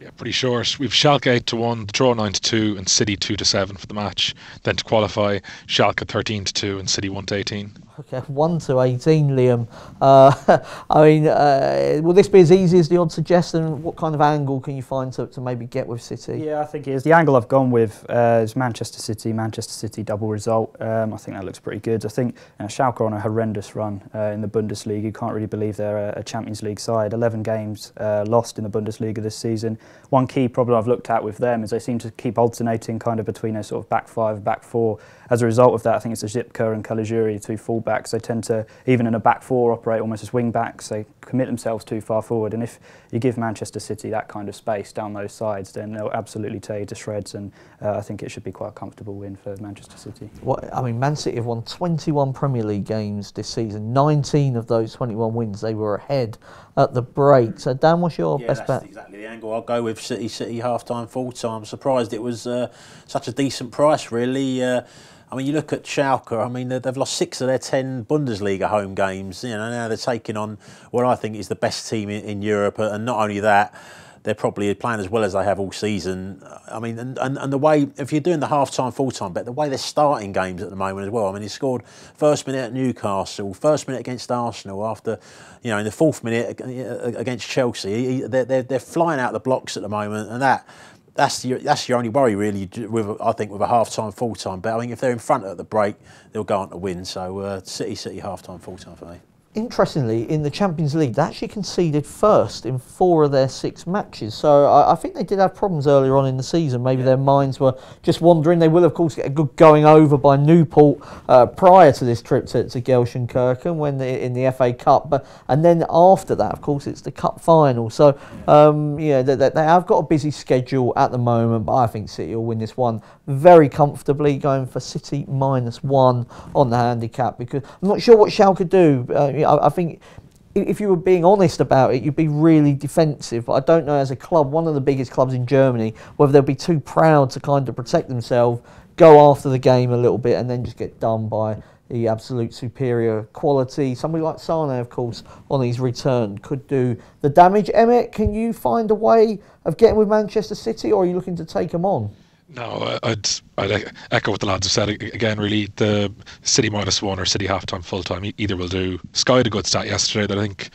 Yeah, pretty short. We've Schalke 8 to 1, the draw 9 to 2, and City 2 to 7 for the match. Then to qualify, Schalke 13 to 2, and City 1 to 18. Okay, *laughs* 1 to 18, Liam. Uh, *laughs* I mean, uh, will this be as easy as the odd suggest? And what kind of angle can you find to, to maybe get with City? Yeah, I think it is. The angle I've gone with uh, is Manchester City, Manchester City double result. Um, I think that looks pretty good. I think you know, Schalke on a horrendous run uh, in the Bundesliga. You can't really believe they're a, Champions League side. 11 games uh, lost in the Bundesliga this season. One key problem I've looked at with them is they seem to keep alternating kind of between a sort of back five, back four as a result of that, I think it's a Zipka and Kalajuri, two fullbacks. They tend to, even in a back four, operate almost as wing backs. They commit themselves too far forward. And if you give Manchester City that kind of space down those sides, then they'll absolutely tear you to shreds. And uh, I think it should be quite a comfortable win for Manchester City. I mean, Man City have won 21 Premier League games this season. 19 of those 21 wins, they were ahead at the break. So Dan, what's your yeah, best bet? Exactly the angle I'll go with. City, City half time, full time. Surprised it was uh, such a decent price, really. Uh, I mean, you look at Schalke. I mean, they've lost six of their ten Bundesliga home games. You know, now they're taking on what I think is the best team in Europe, and not only that they're probably playing as well as they have all season. I mean, and, and, and the way, if you're doing the half time, full time bet, the way they're starting games at the moment as well. I mean, he scored first minute at Newcastle, first minute against Arsenal, after, you know, in the fourth minute against Chelsea. They're, they're, they're flying out the blocks at the moment, and that that's your that's your only worry really. With I think with a half time full time But I mean, if they're in front at the break, they'll go on to win. So uh, City City half time full time for me interestingly, in the Champions League, they actually conceded first in four of their six matches. So I, I think they did have problems earlier on in the season. Maybe yeah. their minds were just wandering. They will, of course, get a good going over by Newport uh, prior to this trip to, to Gelsenkirchen when the, in the FA Cup. But and then after that, of course, it's the cup final. So um, yeah, they, they, have got a busy schedule at the moment. But I think City will win this one very comfortably, going for City minus one on the handicap because I'm not sure what Schalke do. Uh, mean, I, I think if you were being honest about it, you'd be really defensive. But I don't know, as a club, one of the biggest clubs in Germany, whether they'll be too proud to kind of protect themselves, go after the game a little bit, and then just get done by the absolute superior quality. Somebody like Sane, of course, on his return could do the damage. Emmett, can you find a way of getting with Manchester City, or are you looking to take them on? No, I'd I'd echo what the lads have said again. Really, the City minus one or City halftime full time, either will do. Sky had a good stat yesterday that I think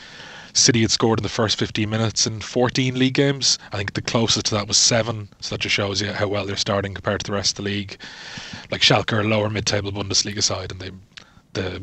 City had scored in the first 15 minutes in 14 league games. I think the closest to that was seven, so that just shows you how well they're starting compared to the rest of the league. Like Schalke, lower mid-table Bundesliga side, and they the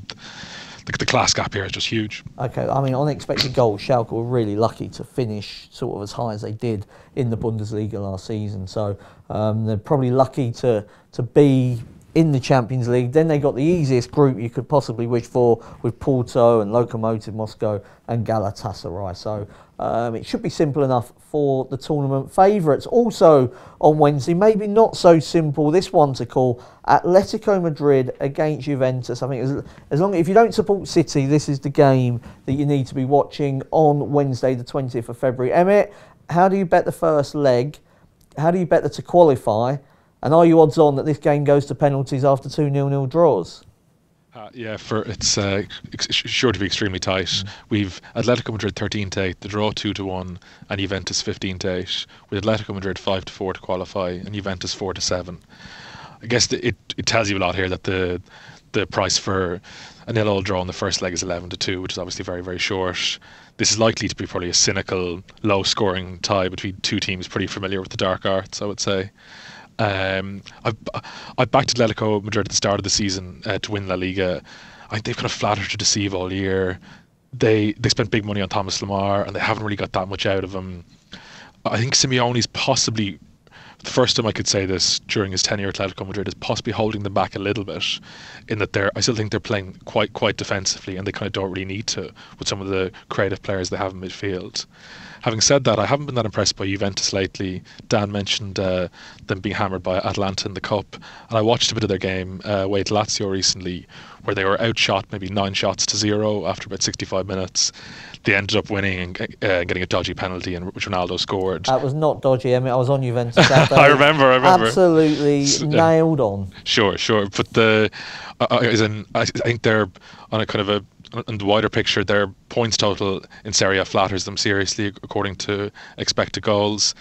the, the, class gap here is just huge. Okay, I mean, on expected goals, Schalke were really lucky to finish sort of as high as they did in the Bundesliga last season. So um, they're probably lucky to to be in the Champions League. Then they got the easiest group you could possibly wish for with Porto and Lokomotiv Moscow and Galatasaray. So um, it should be simple enough for the tournament favourites. Also on Wednesday, maybe not so simple this one to call Atletico Madrid against Juventus. I think as, as long if you don't support City, this is the game that you need to be watching on Wednesday, the 20th of February. Emmett, how do you bet the first leg? How do you bet that to qualify? And are you odds on that this game goes to penalties after two nil nil draws? Uh, yeah, for it's uh, ex- sure to be extremely tight. Mm. We've Atletico Madrid thirteen to eight, the draw two to one, and Juventus fifteen to eight. With Atletico Madrid five to four to qualify, and Juventus four to seven. I guess the, it it tells you a lot here that the the price for a nil all draw in the first leg is eleven to two, which is obviously very very short. This is likely to be probably a cynical, low scoring tie between two teams pretty familiar with the dark arts, I would say. Um, I've I backed Atletico Madrid at the start of the season uh, to win La Liga. I, they've kind of flattered to deceive all year. They they spent big money on Thomas Lamar and they haven't really got that much out of him. I think Simeone's possibly the first time I could say this during his tenure at Atletico Madrid is possibly holding them back a little bit, in that they're I still think they're playing quite quite defensively and they kind of don't really need to with some of the creative players they have in midfield. Having said that, I haven't been that impressed by Juventus lately. Dan mentioned uh, them being hammered by Atalanta in the cup, and I watched a bit of their game uh, away to Lazio recently, where they were outshot maybe nine shots to zero after about 65 minutes. They ended up winning and uh, getting a dodgy penalty, and which Ronaldo scored. That was not dodgy. I mean, I was on Juventus. *laughs* I remember. I remember. Absolutely uh, nailed on. Sure, sure, but the uh, uh in, I think they're on a kind of a in the wider picture, their points total in Serie A flatters them seriously, according to expected goals.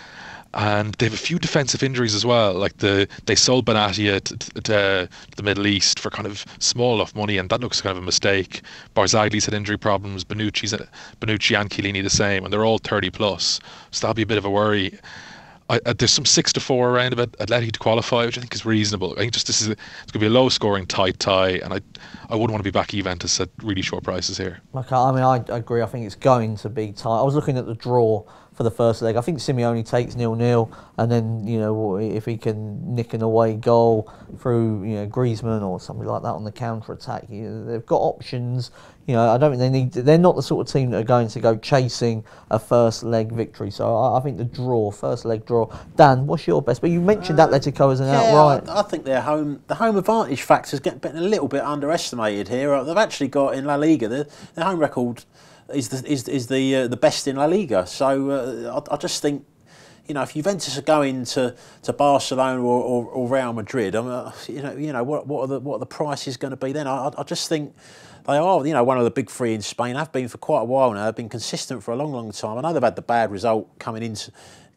And they have a few defensive injuries as well. Like the they sold Benatia to, to, to uh, the Middle East for kind of small enough money, and that looks kind of a mistake. Barzagli's had injury problems. Benucci's Benucci and Chiellini the same, and they're all 30 plus. So that'll be a bit of a worry. I, I, there's some six to four around about Atleti to qualify, which I think is reasonable. I think just this is it's going to be a low scoring tight tie, and I I wouldn't want to be back Juventus at really short prices here. Okay, I mean I, I agree. I think it's going to be tight. I was looking at the draw for the first leg. I think Simeone takes nil nil, and then you know if he can nick an away goal through you know Griezmann or something like that on the counter attack, you know, they've got options you know, I don't think they need. To, they're not the sort of team that are going to go chasing a first leg victory. So I, I think the draw, first leg draw. Dan, what's your best? But you mentioned uh, Atletico as an yeah, outright. I, I think their home, the home advantage factors get a little bit underestimated here. Uh, they've actually got in La Liga their, their home record is the is, is the uh, the best in La Liga. So uh, I, I just think you know, if Juventus are going to, to Barcelona or, or, or Real Madrid, I mean, uh, you know, you know what, what are the what are the prices going to be then? I, I just think they are, you know, one of the big three in Spain. I've been for quite a while now. they have been consistent for a long, long time. I know they've had the bad result coming into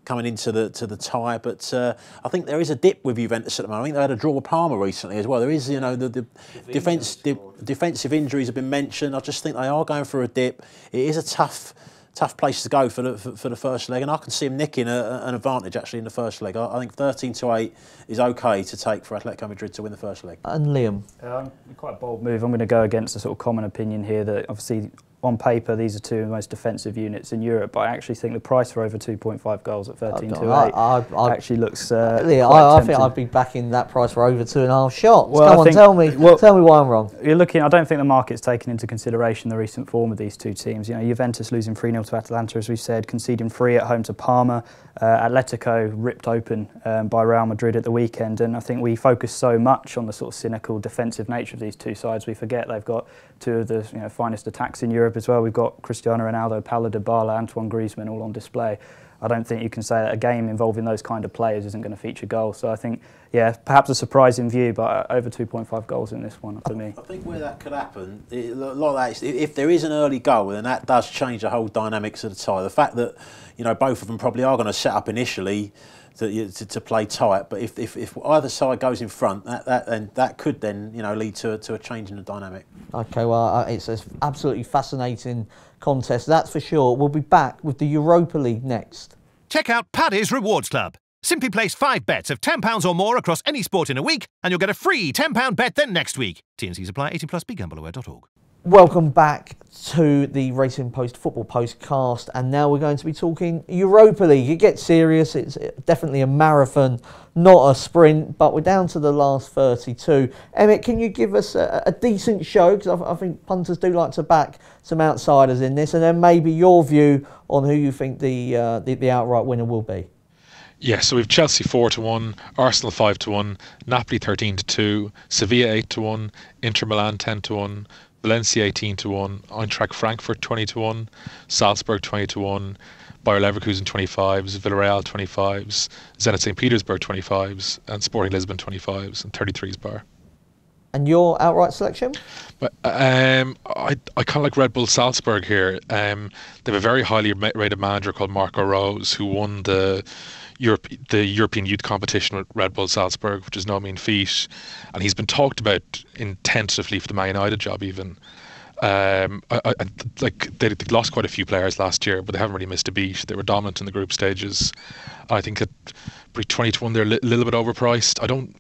coming into the to the tie. But uh, I think there is a dip with Juventus at the moment. I think they had a draw with Parma recently as well. There is, you know, the, the defense defensive injuries have been mentioned. I just think they are going for a dip. It is a tough tough place to go for the, for, for the first leg, and I can see him nicking a, an advantage actually in the first leg. I, I, think 13 to 8 is okay to take for Atletico Madrid to win the first leg. And Liam? quite a bold move. I'm going to go against the sort of common opinion here that obviously on paper, these are two of the most defensive units in Europe, but I actually think the price for over 2.5 goals at 13 8 actually looks. Uh, yeah, I, I, think I'd be backing that price for over two and a half shots. Well, Come I on, think, tell me, well, tell me why I'm wrong. You're looking. I don't think the market's taken into consideration the recent form of these two teams. You know, Juventus losing 3 0 to Atalanta, as we said, conceding three at home to Parma, uh, Atletico ripped open um, by Real Madrid at the weekend. And I think we focus so much on the sort of cynical defensive nature of these two sides. We forget they've got two of the you know, finest attacks in Europe as well. We've got Cristiano Ronaldo, Paulo Dybala, Antoine Griezmann all on display. I don't think you can say that a game involving those kind of players isn't going to feature goals. So I think yeah, perhaps a surprising view, but uh, over 2.5 goals in this one for me. I think where that could happen, it, a lot of that is if there is an early goal, then that does change the whole dynamics of the tie. The fact that you know both of them probably are going to set up initially. To, to, to, play tight. But if, if, if, either side goes in front, that, that then that could then you know lead to a, to a change in the dynamic. Okay, well uh, it's an absolutely fascinating contest, that's for sure. We'll be back with the Europa League next. Check out Paddy's Rewards Club. Simply place five bets of £10 or more across any sport in a week, and you'll get a free £10 bet then next week. TNC Supply 18 plus begambleaware.org. Welcome back to the Racing Post Football Post cast, and now we're going to be talking Europa League. It gets serious, it's uh, definitely a marathon, not a sprint, but we're down to the last 32. Emmett, can you give us a, a decent show? Because I, I, think punters do like to back some outsiders in this, and then maybe your view on who you think the, uh, the, the outright winner will be. Yeah, so we've Chelsea four to one, Arsenal five to one, Napoli thirteen to two, Sevilla eight to one, Inter Milan ten to one, Valencia eighteen to one, Eintracht Frankfurt twenty to one, Salzburg twenty to one, Bayer Leverkusen twenty fives, Villarreal twenty fives, Zenit St Petersburg twenty fives, and Sporting Lisbon twenty fives, and thirty threes bar. And your outright selection? But um, I I kind of like Red Bull Salzburg here. Um, they have a very highly rated manager called Marco Rose, who won the Europe, the European Youth Competition at Red Bull Salzburg, which is no mean feat, and he's been talked about intensively for the Man United job. Even um, I, I, like they, lost quite a few players last year, but they haven't really missed a beat. They were dominant in the group stages. I think that probably 20 to 1 they're a li- little bit overpriced. I don't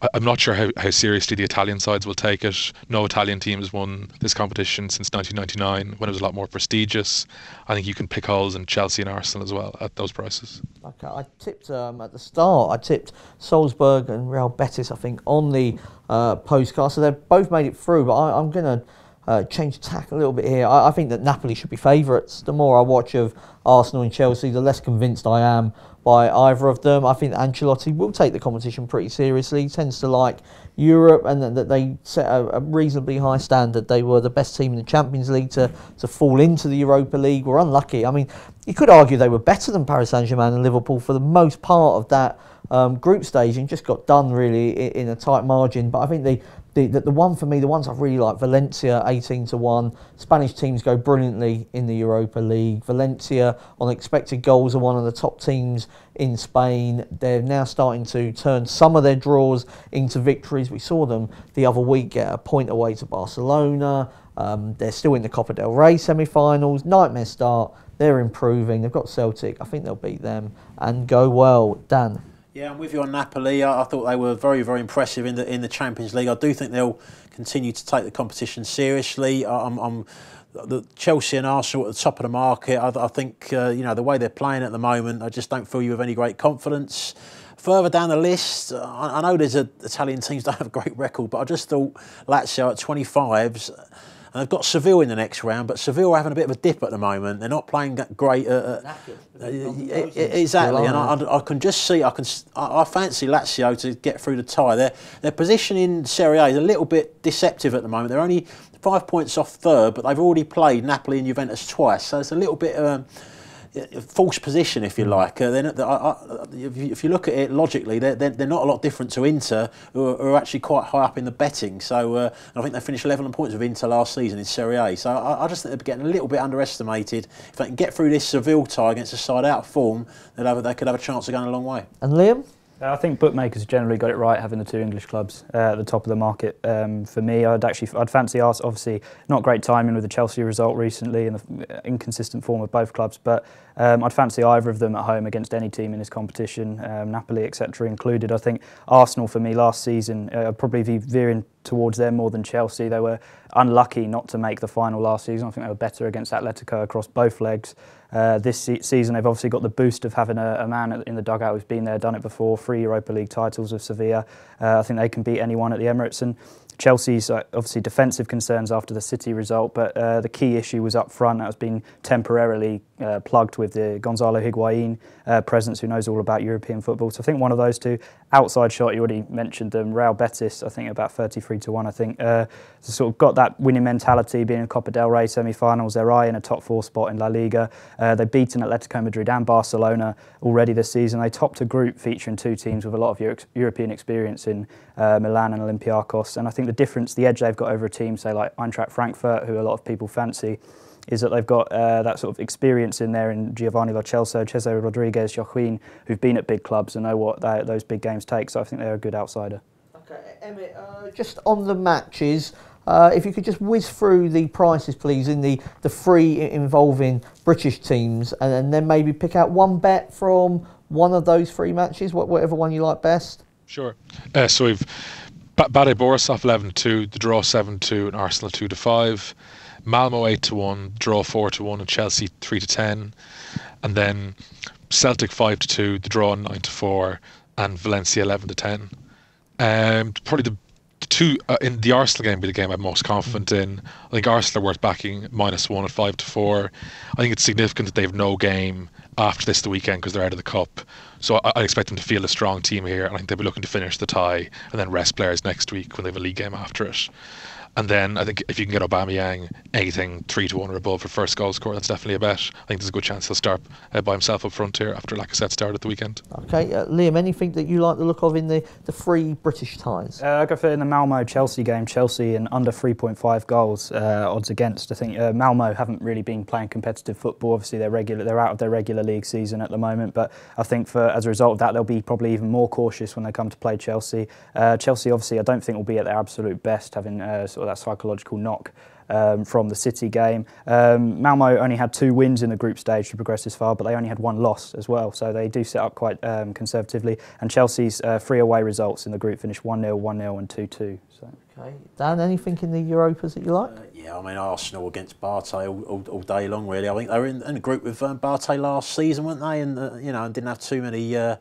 I, am not sure how, how seriously the Italian sides will take it. No Italian team has won this competition since 1999 when it was a lot more prestigious. I think you can pick holes in Chelsea and Arsenal as well at those prices. Okay, I tipped um, at the start, I tipped Salzburg and Real Betis, I think, on the uh, postcard. So they've both made it through, but I, am going to. Uh, change tack a little bit here. I, I think that Napoli should be favourites. The more I watch of Arsenal and Chelsea, the less convinced I am by either of them. I think Ancelotti will take the competition pretty seriously. He tends to like Europe and that they set a, a, reasonably high standard. They were the best team in the Champions League to, to fall into the Europa League. Were unlucky. I mean, you could argue they were better than Paris Saint Germain and Liverpool for the most part of that. Um, group stage and just got done really in, in, a tight margin. But I think the, the, the, the, one for me, the ones I've really liked, Valencia 18 to 1. Spanish teams go brilliantly in the Europa League. Valencia on expected goals are one of the top teams in Spain. They're now starting to turn some of their draws into victories. We saw them the other week get a point away to Barcelona. Um, they're still in the Copa del Rey semi-finals. Nightmare start. They're improving. They've got Celtic. I think they'll beat them and go well. Dan. Yeah, I'm with you on Napoli. I, I, thought they were very, very impressive in the in the Champions League. I do think they'll continue to take the competition seriously. I, I'm, I'm the Chelsea and Arsenal at the top of the market. I, I think uh, you know the way they're playing at the moment. I just don't feel you have any great confidence. Further down the list, I, I know there's a, Italian teams don't have a great record, but I just thought Lazio at 25s and they've got Seville in the next round, but Seville are having a bit of a dip at the moment. They're not playing that great. Uh, uh, uh exactly, and I, I, can just see I can I, fancy Lazio to get through the tie. Their their position in Serie A is a little bit deceptive at the moment. They're only five points off third, but they've already played Napoli and Juventus twice, so it's a little bit. Um, false position, if you mm. like. Uh, I, I, if you look at it logically, they're, they're, they're, not a lot different to Inter, who are, who are actually quite high up in the betting. So uh, I think they finished 11 on points with Inter last season in Serie A. So I, I, just think they're getting a little bit underestimated. If they can get through this Seville tie against a side out of form, have, they could have a chance of going a long way. And Liam? Uh, I think bookmakers generally got it right having the two English clubs uh, at the top of the market. Um, for me, I'd actually I'd fancy Arsenal. Obviously, not great timing with the Chelsea result recently and the uh, inconsistent form of both clubs, but um, I'd fancy either of them at home against any team in this competition, um, Napoli, etc., included. I think Arsenal, for me, last season, uh, probably veering towards them more than Chelsea. They were unlucky not to make the final last season. I think they were better against Atletico across both legs. Uh, this se season, they've obviously got the boost of having a, a, man in the dugout who's been there, done it before, three Europa League titles with Sevilla. Uh, I think they can beat anyone at the Emirates. And Chelsea's uh, obviously defensive concerns after the City result, but uh, the key issue was up front. That's been temporarily uh, plugged with the Gonzalo Higuain uh, presence, who knows all about European football. So I think one of those two outside shot. You already mentioned them. Real Betis, I think about 33 to one. I think uh, so sort of got that winning mentality, being in Copa del Rey semi-finals, They're eye in a top four spot in La Liga. Uh, they've beaten Atletico Madrid and Barcelona already this season. They topped a group featuring two teams with a lot of Euro European experience in uh, Milan and Olympiacos. And I think the difference, the edge they've got over a team, say like Eintracht Frankfurt, who a lot of people fancy, is that they've got uh, that sort of experience in there in Giovanni Lo Celso, Cesare Rodriguez, Joaquin, who've been at big clubs and know what they, those big games take. So I think they're a good outsider. Okay, Emmett, uh, just on the matches, uh, if you could just whiz through the prices, please, in the, the three involving British teams, and, and, then maybe pick out one bet from one of those three matches, whatever one you like best. Sure. Uh, so we've B- Bade Borisov 11 2, the draw 7 2, and Arsenal 2 5. Malmo 8 1, draw 4 1, and Chelsea 3 10. And then Celtic 5 2, the draw 9 4, and Valencia 11 10. Um, probably the two uh, in the Arsenal game be the game I'm most confident in. I think Arsenal are worth backing minus one at five to four. I think it's significant that they have no game after this the weekend because they're out of the cup. So I, I, expect them to feel a strong team here. I think they'll be looking to finish the tie and then rest players next week when they have a league game after it. And then I think if you can get Aubameyang, anything three to one or above for first goal score, that's definitely a bet. I think there's a good chance he'll start uh, by himself up front here after like start at the weekend. Okay, uh, Liam, anything that you like the look of in the the free British ties? Uh, I go for in the Malmo Chelsea game, Chelsea and under 3.5 goals uh, odds against. I think uh, Malmo haven't really been playing competitive football. Obviously, they're regular, they're out of their regular league season at the moment, but I think for as a result of that, they'll be probably even more cautious when they come to play Chelsea. Uh, Chelsea, obviously, I don't think will be at their absolute best, having sort of that psychological knock um, from the City game. Um, Malmo only had two wins in the group stage to progress this far, but they only had one loss as well, so they do set up quite um, conservatively. And Chelsea's uh, three away results in the group finished 1 0, 1 0, and 2 2. So. Okay. Dan, anything in the Europas that you like? Uh, yeah, I mean, Arsenal against Bartay all, all, all, day long, really. I think they were in, in a group with um, last season, weren't they? And, uh, you know, and didn't have too many. Uh,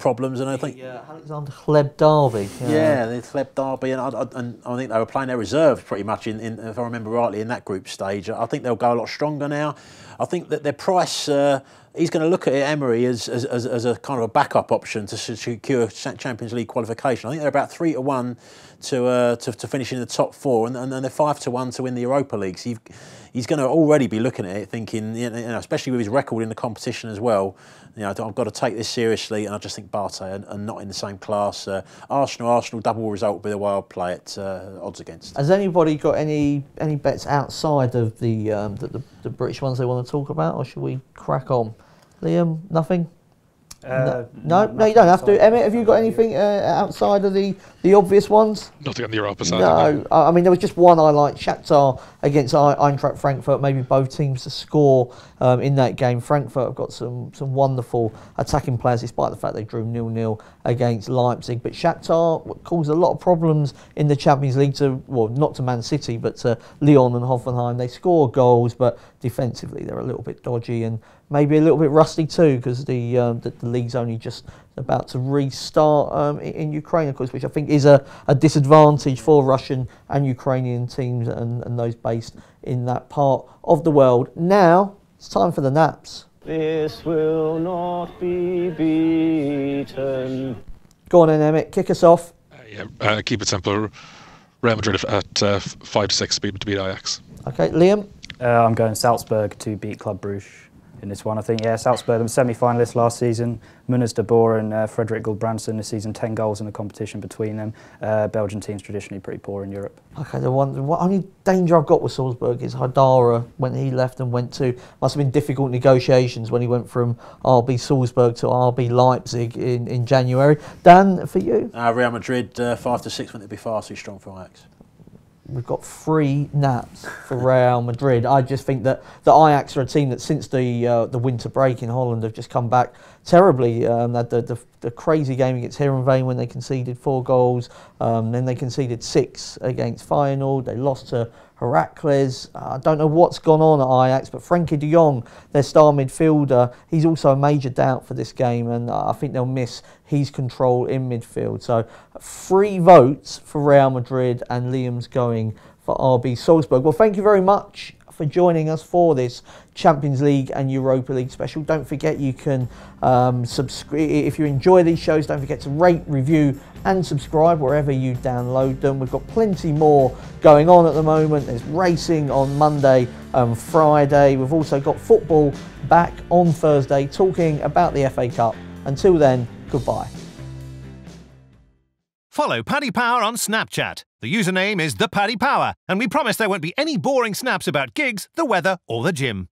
problems, and I think yeah, uh, Alexander Chleb Derby. Yeah, yeah they Chleb Derby, and I, and I think they were playing their reserve pretty much in, in, if I remember rightly, in that group stage. I think they'll go a lot stronger now. I think that their price. Uh, he's going to look at Emery as, as, as, as, a kind of a backup option to secure Champions League qualification. I think they're about three to one to uh, to, to, finish in the top four, and, and, and they're five to one to win the Europa League. So you've he's going to already be looking at it thinking, you know, especially with his record in the competition as well, you know, I've got to take this seriously. And I just think Barte are, are not in the same class. Uh, Arsenal, Arsenal, double result would be the wild play it, uh, odds against. Has anybody got any any bets outside of the, um, the, the, the British ones they want to talk about, or should we crack on? Liam, nothing? Uh, no, no, you don't have to. Emmett, have you got anything uh, outside of the, the obvious ones? Nothing on the Europa side. No, I, mean there was just one I like. Shakhtar against Eintracht Frankfurt. Maybe both teams to score um, in that game. Frankfurt have got some some wonderful attacking players, despite the fact they drew nil nil against Leipzig. But Shakhtar caused a lot of problems in the Champions League to well, not to Man City, but to Lyon and Hoffenheim. They score goals, but defensively they're a little bit dodgy and maybe a little bit rusty too because the, um, the, the league's only just about to restart um, in Ukraine, of course, which I think is a, a disadvantage for Russian and Ukrainian teams and, and those based in that part of the world. Now it's time for the naps. This will not be beaten. Go on, then, Emmett, kick us off. Uh, yeah, uh, keep it simple. Real Madrid at uh, five to six to beat Ajax. Okay, Liam. Uh, I'm going Salzburg to beat Club Brugge in this one. I think, yeah, Salzburg, them semi-finalists last season. Munoz de Boer and uh, Frederick gould this season, 10 goals in the competition between them. Uh, Belgian teams traditionally pretty poor in Europe. Okay, the one the only danger I've got with Salzburg is Hadara when he left and went to, must have been difficult negotiations when he went from RB Salzburg to RB Leipzig in, in January. Dan, for you? Uh, Real Madrid, uh, 5 to 6 when it'd be far too strong for Ajax we've got three naps for Real Madrid. I just think that the Ajax are a team that since the uh, the winter break in Holland have just come back terribly. Um, had the, the, the, crazy game against Vane when they conceded four goals, um, then they conceded six against Feyenoord. They lost to Heracles. Uh, I don't know what's gone on at Ajax, but Frankie de Jong, their star midfielder, he's also a major doubt for this game, and uh, I think they'll miss his control in midfield. So, three votes for Real Madrid, and Liam's going for RB Salzburg. Well, thank you very much for joining us for this Champions League and Europa League special. Don't forget you can um, subscribe. If you enjoy these shows, don't forget to rate, review, and subscribe wherever you download them. We've got plenty more going on at the moment. There's racing on Monday and Friday. We've also got football back on Thursday talking about the FA Cup. Until then, goodbye. Follow Paddy Power on Snapchat. The username is the Paddy Power, and we promise there won't be any boring snaps about gigs, the weather, or the gym.